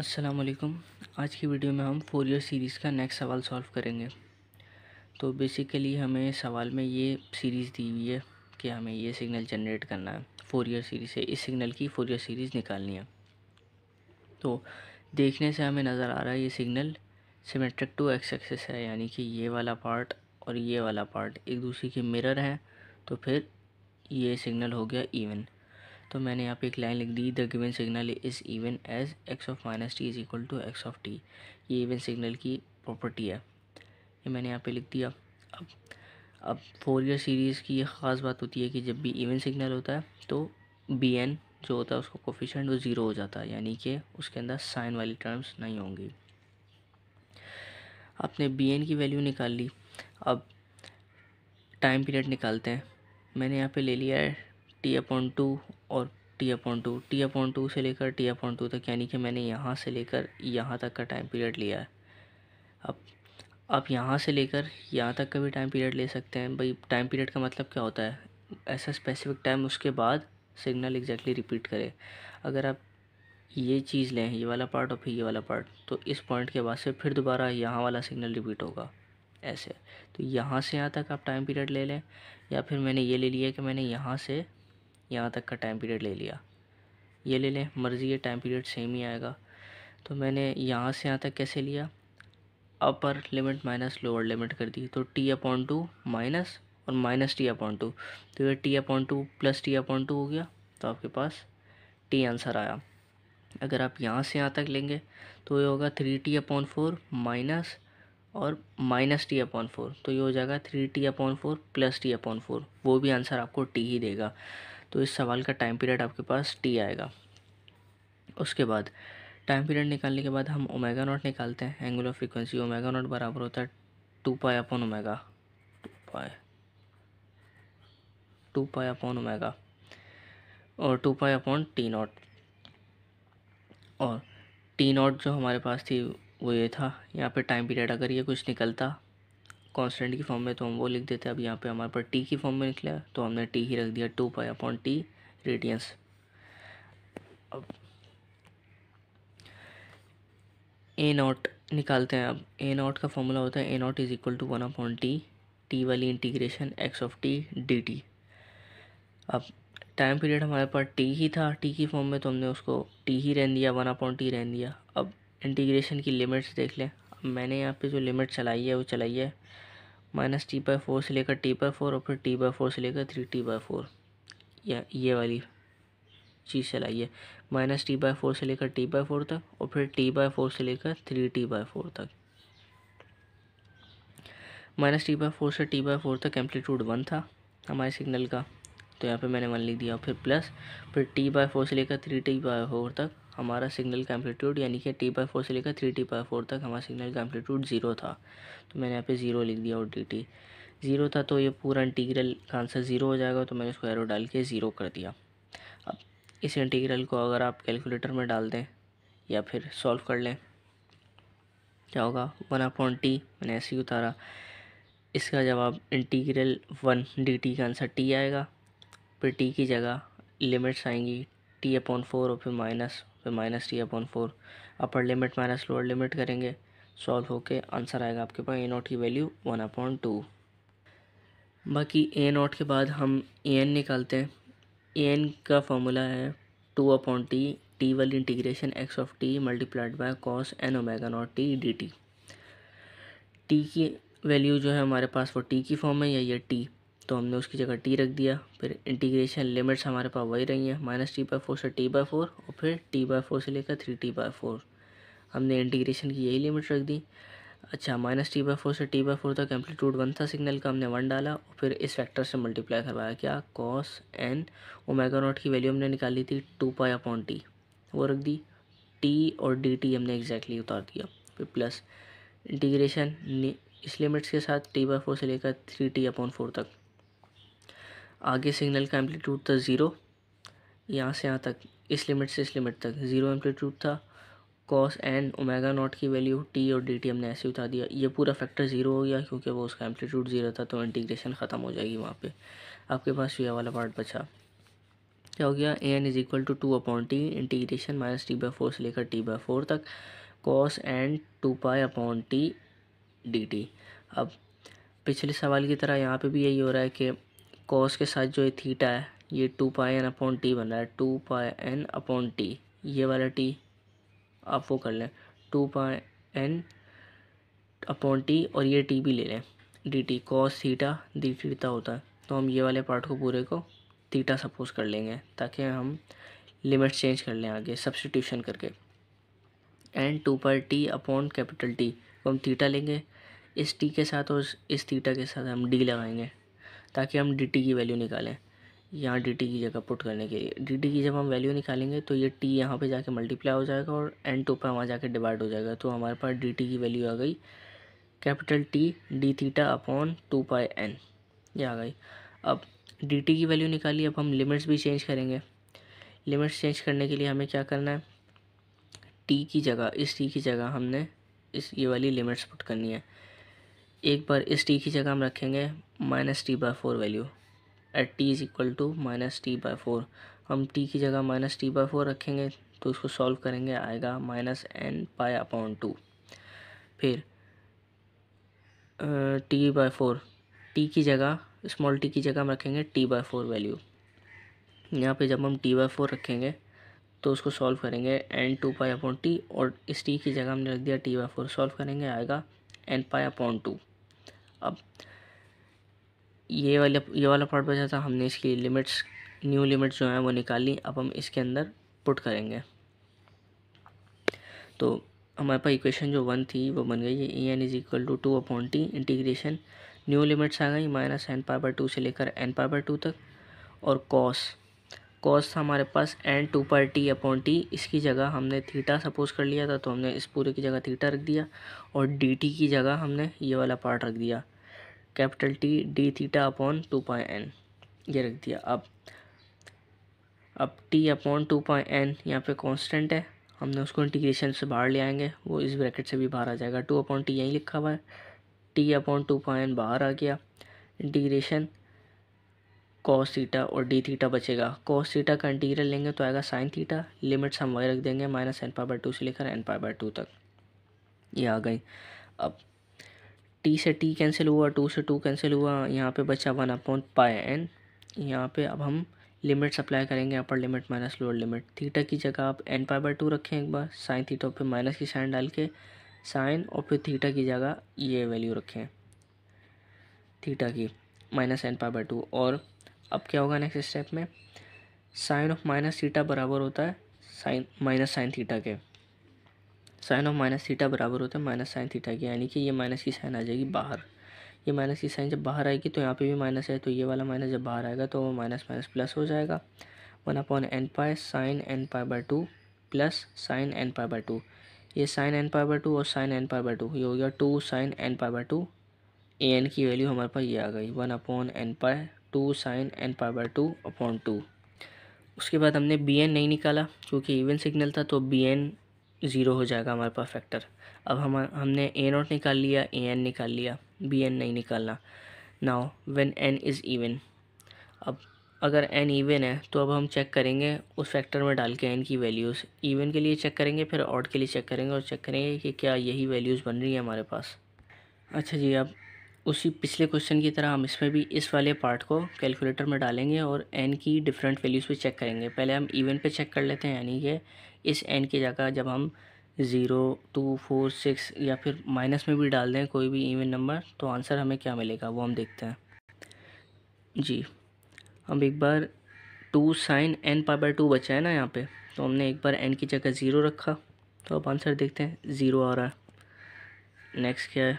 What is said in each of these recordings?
असलकुम आज की वीडियो में हम फोर ईयर सीरीज़ का नेक्स्ट सवाल सॉल्व करेंगे तो बेसिकली हमें सवाल में ये सीरीज़ दी हुई है कि हमें ये सिग्नल जनरेट करना है फोर ईयर सीरीज़ से इस सिग्नल की फोर ईयर सीरीज़ निकालनी है तो देखने से हमें नज़र आ रहा है ये signal symmetric to X axis है यानी कि ये वाला पार्ट और ये वाला पार्ट एक दूसरे के मिरर हैं तो फिर ये सिग्नल हो गया इवन तो मैंने यहाँ पे एक लाइन लिख दी the given signal is even as X of minus T is equal to X of T ये इवन सिग्नल की प्रॉपर्टी है ये मैंने यहाँ पे लिख दिया अब अब फोर ईयर सीरीज़ की ये ख़ास बात होती है कि जब भी इवन सिग्नल होता है तो बी एन जो होता है उसका कोफिशेंट वो ज़ीरो हो जाता है यानी कि उसके अंदर साइन वाली टर्म्स नहीं होंगी आपने बी एन की वैल्यू निकाल ली अब टाइम पीरियड निकालते हैं मैंने यहाँ पे ले लिया है टी अपॉन टू और T upon two T upon two से लेकर टी अपॉन टू तक यानी कि मैंने यहाँ से लेकर यहाँ तक का टाइम पीरियड लिया है अब आप यहाँ से लेकर यहाँ तक का भी टाइम पीरियड ले सकते हैं भाई टाइम पीरियड का मतलब क्या होता है ऐसा स्पेसिफिक टाइम उसके बाद सिग्नल एग्जैक्टली रिपीट करे अगर आप ये चीज़ लें ये वाला पार्ट और फिर ये वाला पार्ट तो इस पॉइंट के बाद से फिर दोबारा यहाँ वाला सिग्नल रिपीट होगा ऐसे तो यहाँ से यहाँ तक आप टाइम पीरियड ले लें या फिर मैंने ये ले लिया कि मैंने यहाँ से यहाँ तक का टाइम पीरियड ले लिया ये ले लें मर्ज़ी ये टाइम पीरियड सेम ही आएगा तो मैंने यहाँ से यहाँ तक कैसे लिया upper limit minus lower limit कर दी तो टी अपॉन टू माइनस और माइनस टी अपॉन टू तो ये T upon two plus T upon two हो गया तो आपके पास टी आंसर आया अगर आप यहाँ से यहाँ तक लेंगे तो ये होगा three T upon four minus और माइनस टी अपॉन फोर तो ये हो जाएगा three T upon four plus T upon four वो भी आंसर आपको टी ही देगा तो इस सवाल का टाइम पीरियड आपके पास टी आएगा उसके बाद टाइम पीरियड निकालने के बाद हम ओमेगा नॉट निकालते हैं एंगुलर फ्रीक्वेंसी ओमेगा नॉट बराबर होता है two pi upon omega two pi two pi upon omega और two pi upon T naught और टी नॉट जो हमारे पास थी वो ये था यहाँ पे टाइम पीरियड अगर ये कुछ निकलता कॉन्स्टेंट की फॉर्म में तो हम वो लिख देते हैं अब यहाँ पे हमारे पास टी की फॉर्म में निकला तो हमने टी ही रख दिया two pi upon T radians अब ए नॉट निकालते हैं अब ए नॉट का फॉर्मूला होता है A naught is equal to one upon T T वाली integration X of T D T अब टाइम पीरियड हमारे पास टी ही था टी की फॉर्म में तो हमने उसको टी ही रहन दिया वन अपॉन टी रहन दिया अब इंटीग्रेशन की लिमिट्स देख लें मैंने यहाँ पे जो लिमिट चलाई है वो चलाई है माइनस टी बाई फोर से लेकर टी बाई फोर और फिर टी बाई फोर से लेकर थ्री टी बाई फोर या ये वाली चीज़ चलाइए माइनस टी बाई फोर से लेकर टी बाई फोर तक और फिर टी बाई फोर से लेकर थ्री टी बाई फोर तक माइनस टी बाई फोर से टी बाई फोर तक एम्पलीट्यूड वन था हमारे सिग्नल का तो यहाँ पे मैंने वन लिख दिया फिर प्लस फिर टी बाई फोर से लेकर थ्री टी बाई फोर तक हमारा सिग्नल का एम्पलीट्यूड यानी कि टी बाई फोर से लेकर थ्री टी बाई फोर तक हमारा सिग्नल का एम्पलीट्यूड ज़ीरो था तो मैंने यहाँ पे ज़ीरो लिख दिया और डी टी ज़ीरो था तो ये पूरा इंटीग्रल का आंसर ज़ीरो हो जाएगा तो मैंने उसको एरो डाल के ज़ीरो कर दिया अब इस इंटीग्रल को अगर आप कैलकुलेटर में डाल दें या फिर सॉल्व कर लें क्या होगा वन अपॉन टी मैंने ऐसे ही उतारा इसका जवाब इंटीग्रल वन डी टी का आंसर टी आएगा फिर टी की जगह लिमिट्स आएंगी टी अपॉन फोर और फिर माइनस फिर minus T upon four upper limit minus lower limit करेंगे सॉल्व होके आंसर आएगा आपके पास ए नॉट की वैल्यू वन अपॉन टू बाकी ए नॉट के बाद हम ए एन निकालते हैं ए एन का फॉर्मूला है टू अपॉन टी टी वाली integration X of T multiplied by cos N omega not T D T T की वैल्यू जो है हमारे पास वो टी की फॉर्म है या ये टी तो हमने उसकी जगह टी रख दिया फिर इंटीग्रेशन लिमिट्स हमारे पास वही रही हैं माइनस टी बाई फोर से टी बाई फोर और फिर टी बाई फोर से लेकर थ्री टी बाई फोर हमने इंटीग्रेशन की यही लिमिट रख दी अच्छा माइनस टी बाई फोर से टी बाई फोर तक एम्पलीट्यूड वन था सिग्नल का हमने वन डाला और फिर इस फैक्टर से मल्टीप्लाई करवाया क्या कॉस एन ओमेगा नॉट की वैल्यू हमने निकाली थी टू पाई अपॉन टी वो रख दी टी और डी टी हमने एग्जैक्टली उतार दिया फिर प्लस इंटीग्रेशन इस लिमिट्स के साथ टी बाई फोर से लेकर थ्री टी अपॉन फोर तक आगे सिग्नल का एम्पलीट्यूड था ज़ीरो यहाँ से यहाँ तक इस लिमिट से इस लिमिट तक ज़ीरो एम्पलीट्यूड था कॉस एन ओमेगा नॉट की वैल्यू टी और डी टी हमने ऐसे उठा दिया ये पूरा फैक्टर ज़ीरो हो गया क्योंकि वो उसका एम्पलीट्यूड ज़ीरो था तो इंटीग्रेशन ख़त्म हो जाएगी वहाँ पे आपके पास ये वाला पार्ट बचा क्या हो गया A N is equal to two upon T integration minus T by four से लेकर टी बाई फोर तक cos N two pi upon T D T अब पिछले सवाल की तरह यहाँ पे भी यही हो रहा है कि कॉस के साथ जो ये थीटा है ये two pi N upon T बन रहा है two pi N upon T ये वाला टी आप वो कर लें two pi N upon T और ये टी भी ले लें D T cos theta D theta होता है तो हम ये वाले पार्ट को पूरे को थीटा सपोज कर लेंगे ताकि हम लिमिट चेंज कर लें आगे सब्सटीट्यूशन करके N two pi T upon capital T हम थीटा लेंगे इस टी के साथ और इस थीटा के साथ हम डी लगाएंगे ताकि हम डी की वैल्यू निकालें यहाँ डी की जगह पुट करने के लिए डी की जब हम वैल्यू निकालेंगे तो ये टी यहाँ पे जाके मल्टीप्लाई हो जाएगा और एन टू पर वहाँ जाके डिवाइड हो जाएगा तो हमारे पास डी की वैल्यू आ गई capital T D theta upon two pi N ये आ गई अब डी की वैल्यू निकाली अब हम लिमिट्स भी चेंज करेंगे लिमिट्स चेंज करने के लिए हमें क्या करना है टी की जगह इस टी की जगह हमने इस ये वाली लिमिट्स पुट करनी है एक बार इस टी की जगह हम रखेंगे minus T by four value at T is equal to minus T by four हम टी की जगह माइनस टी बाई फोर रखेंगे तो इसको सॉल्व करेंगे आएगा minus N pi upon two फिर टी बाय फोर टी की जगह स्मॉल टी की जगह हम रखेंगे टी बाय फोर वैल्यू यहाँ पे जब हम टी बाय फोर रखेंगे तो उसको सॉल्व करेंगे N two pi upon T और इस टी की जगह हमने रख दिया टी बाई फोर सॉल्व करेंगे आएगा एन पाई अपॉन टू अब ये वाला ये वाला पार्ट बचा था हमने इसकी लिमिट्स न्यू लिमिट्स जो हैं वो निकाली अब हम इसके अंदर पुट करेंगे तो हमारे पास इक्वेशन जो वन थी वो बन गई है E N is equal to two upon T integration new limits आ गई माइनस एन पावर टू से लेकर एन पावर टू तक और कॉस कॉस था हमारे पास एन टू पर टी अपॉन टी इसकी जगह हमने थीटा सपोज कर लिया था तो हमने इस पूरे की जगह थीटा रख दिया और डी टी की जगह हमने ये वाला पार्ट रख दिया capital T D theta upon two pi N ये रख दिया अब अब T upon two pi N यहाँ पे कांस्टेंट है हमने उसको इंटीग्रेशन से बाहर ले आएंगे वो इस ब्रैकेट से भी बाहर आ जाएगा टू अपॉन टी यहीं लिखा हुआ है T upon two pi N बाहर आ गया इंटीग्रेशन कॉस थीटा और डी थीटा बचेगा कॉस थीटा का इंटीग्रल लेंगे तो आएगा साइन थीटा लिमिट्स हम वही रख देंगे minus N pi by two से लेकर एन पाई बाई टू तक ये आ गई अब टी से टी कैंसिल हुआ टू से टू कैंसिल हुआ यहाँ पे बचा वन अपॉन पाए एन यहाँ पे अब हम लिमिट सप्लाई करेंगे upper limit minus lower limit theta की जगह आप एन पाई बाई टू रखें एक बार साइन थीटा पे माइनस की साइन डाल के साइन और फिर थीटा की जगह ये वैल्यू रखें थीटा की minus N pi by two और अब क्या होगा नेक्स्ट स्टेप में साइन ऑफ माइनस थीटा बराबर होता है साइन माइनस साइन थीटा के साइन ऑफ माइनस थीटा बराबर होता है माइनस साइन थीटा के यानी कि ये माइनस की साइन आ जाएगी बाहर ये माइनस की साइन जब बाहर आएगी तो यहाँ पे भी माइनस है तो ये वाला माइनस जब बाहर आएगा तो वो माइनस माइनस प्लस हो जाएगा one upon N pi sine N pi by two plus sine N pi by two ये sine N pi by two और sine N pi by two ये हो गया two sine N pi by two A N की value हमारे पास ये आ गई one upon N pi two sine N pi by two upon two उसके बाद हमने बी एन नहीं निकाला क्योंकि इवन सिग्नल था तो बी एन ज़ीरो हो जाएगा हमारे पास फैक्टर अब हम हमने ए नॉट निकाल लिया ए एन निकाल लिया बी एन नहीं निकालना now when N is even अब अगर एन इवन है तो अब हम चेक करेंगे उस फैक्टर में डाल के एन की वैल्यूज़ इवन के लिए चेक करेंगे फिर ऑड के लिए चेक करेंगे और चेक करेंगे कि क्या यही वैल्यूज़ बन रही है हमारे पास अच्छा जी अब उसी पिछले क्वेश्चन की तरह हम इसमें भी इस वाले पार्ट को कैलकुलेटर में डालेंगे और एन की डिफरेंट वैल्यूज़ पे चेक करेंगे पहले हम इवन पे चेक कर लेते हैं यानी कि इस एन की जगह जब हम ज़ीरो टू फोर सिक्स या फिर माइनस में भी डाल दें कोई भी इवन नंबर तो आंसर हमें क्या मिलेगा वो हम देखते हैं जी हम एक बार two sine N pi by two बचा है ना यहाँ पर तो हमने एक बार एन की जगह ज़ीरो रखा तो अब आंसर देखते हैं ज़ीरो आ रहा है नेक्स्ट क्या है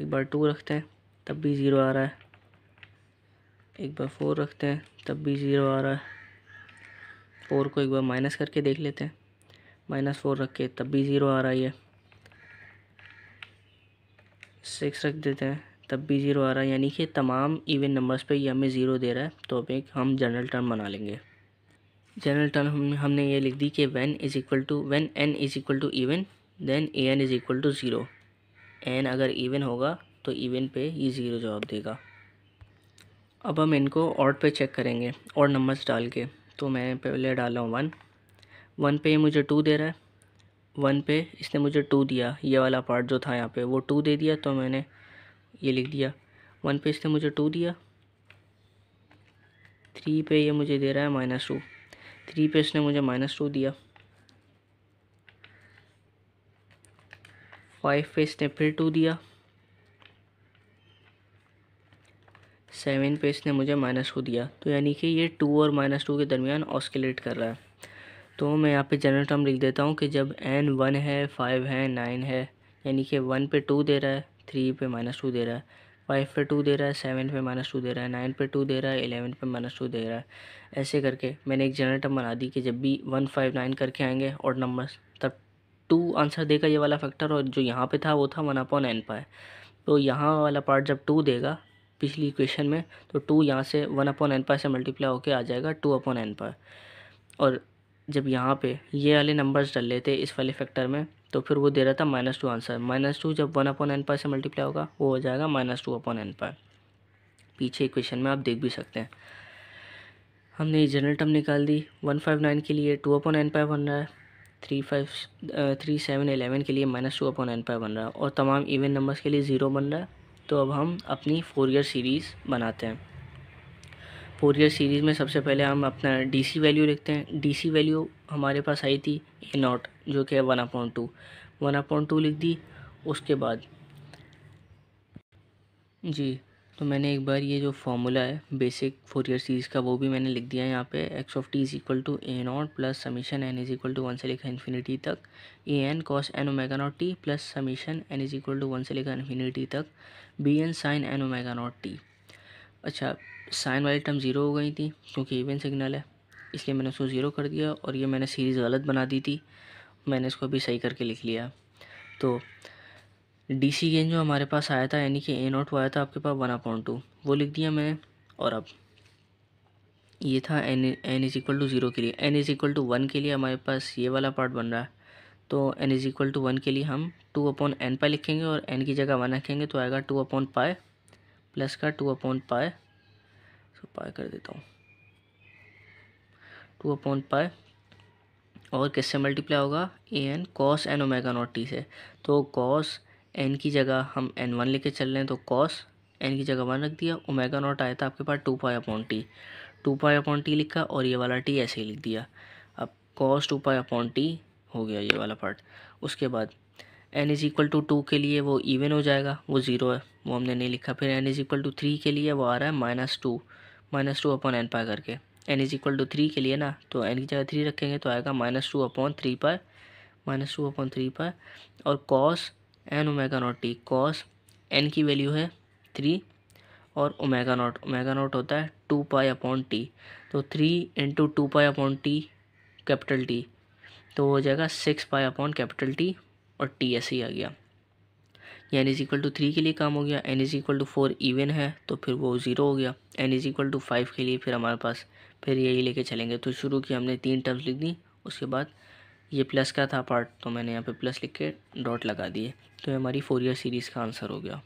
एक बार टू रखते हैं तब भी ज़ीरो आ रहा है एक बार फोर रखते हैं तब भी ज़ीरो आ रहा है फोर को एक बार माइनस करके देख लेते हैं माइनस फोर रख के तब भी ज़ीरो आ रहा है ये सिक्स रख देते हैं तब भी ज़ीरो आ रहा है यानी कि तमाम इवन नंबर्स पे ये हमें ज़ीरो दे रहा है तो अब एक हम जनरल टर्म बना लेंगे जनरल टर्म हम हमने ये लिख दी कि one is equal to one N is equal to even then A N is equal to zero N अगर इवन होगा तो इवन पे ये ज़ीरो जवाब देगा अब हम इनको ऑड पे चेक करेंगे और नंबर्स डाल के तो मैं पहले डाल रहा हूँ वन वन पे मुझे टू दे रहा है वन पे इसने मुझे टू दिया ये वाला पार्ट जो था यहाँ पे वो टू दे दिया तो मैंने ये लिख दिया वन पे इसने मुझे टू दिया थ्री पे ये मुझे दे रहा है माइनस टू थ्री पे इसने मुझे माइनस टू दिया फाइव पे इसने फिर टू दिया सेवन पे इसने मुझे माइनस टू दिया तो यानी कि ये टू और माइनस टू के दरमियान ऑस्किलेट कर रहा है तो मैं यहाँ पे जनरल टर्म लिख देता हूँ कि जब एन वन है फाइव है नाइन है यानी कि वन पे टू दे रहा है थ्री पे माइनस टू दे रहा है फाइव पे टू दे रहा है सेवन पे माइनस टू दे रहा है नाइन पे टू दे रहा है एलेवन पे माइनस टू दे रहा है ऐसे करके मैंने एक जनरल टर्म बना दी कि जब भी वन फाइव नाइन करके आएंगे और नंबर्स टू आंसर देगा ये वाला फैक्टर और जो यहाँ पे था वो था वन अपॉन एन पाए तो यहाँ वाला पार्ट जब टू देगा पिछली इक्वेशन में तो टू यहाँ से वन अपॉन एन पाए से मल्टीप्लाई होकर आ जाएगा टू अपॉन एन पाए और जब यहाँ पे ये वाले नंबर्स डल लेते इस वाले फैक्टर में तो फिर वो दे रहा था minus two answer minus two जब वन अपॉन एन पाए से मल्टीप्लाई होगा वो हो जाएगा माइनस टू अपॉन एन पाए पीछे इक्वेशन में आप देख भी सकते हैं हमने ये जनरल टर्म निकाल दी वन फाइव नाइन के लिए टू अपॉन एन पाए बन रहा है three five three seven eleven के लिए minus two upon N pi बन रहा है और तमाम इवन नंबर्स के लिए ज़ीरो बन रहा है तो अब हम अपनी फोर ईयर सीरीज़ बनाते हैं फोर ईयर सीरीज़ में सबसे पहले हम अपना डीसी वैल्यू लिखते हैं डीसी वैल्यू हमारे पास आई थी ए नॉट जो कि है one upon two one upon two लिख दी उसके बाद जी तो मैंने एक बार ये जो फॉर्मूला है बेसिक फोर ईयर सीरीज़ का वो भी मैंने लिख दिया है यहाँ पे X of T is equal to A not plus summation N is equal to one से लेकर इन्फिनिटी तक A N cos N omega not T plus summation N is equal to one से लेकर इन्फिनिटी तक B N sine N omega not T अच्छा sine वाली term zero हो गई थी क्योंकि इवन सिग्नल है इसलिए मैंने उसको ज़ीरो कर दिया और ये मैंने सीरीज़ गलत बना दी थी मैंने इसको अभी सही करके लिख लिया तो डी सी गेन जो हमारे पास आया था यानी कि ए नोट आया था आपके पास वन अपॉइंट टू वो लिख दिया मैंने और अब ये था N N is equal to zero के लिए N is equal to one के लिए हमारे पास ये वाला पार्ट बन रहा है तो N is equal to one के लिए हम टू अपॉन एन पाई लिखेंगे और एन की जगह वन रखेंगे तो आएगा टू अपॉन पाए प्लस का टू अपॉन पाए सो पाए कर देता हूँ टू अपॉन पाए और किससे मल्टीप्लाई होगा A N cos N omega not T से तो कॉस एन की जगह हम एन वन लेके चल रहे हैं तो कॉस एन की जगह वन रख दिया ओमेगा नॉट आया था आपके पास two pi upon T two pi upon T लिखा और ये वाला टी ऐसे ही लिख दिया अब cos two pi upon T हो गया ये वाला पार्ट उसके बाद N is equal to two के लिए वो इवन हो जाएगा वो ज़ीरो है वो हमने नहीं लिखा फिर N is equal to three के लिए वो आ रहा है minus two minus two upon N pi करके N is equal to three के लिए ना तो एन की जगह थ्री रखेंगे तो आएगा minus two upon three pi minus two upon three pi और cos N omega not T cos N की वैल्यू है थ्री और ओमेगा नॉट ओमेगा नॉट होता है टू पाई अपॉन टी तो three into two pi upon T capital T तो हो जाएगा six pi upon capital T और टी ऐसे ही आ गया N is equal to three के लिए काम हो गया N is equal to four even है तो फिर वो ज़ीरो हो गया N is equal to five के लिए फिर हमारे पास फिर यही लेके चलेंगे तो शुरू की हमने तीन टर्म्स लिख दी उसके बाद ये प्लस का था पार्ट तो मैंने यहाँ पे प्लस लिख के डॉट लगा दिए तो ये हमारी फोर ईयर सीरीज़ का आंसर हो गया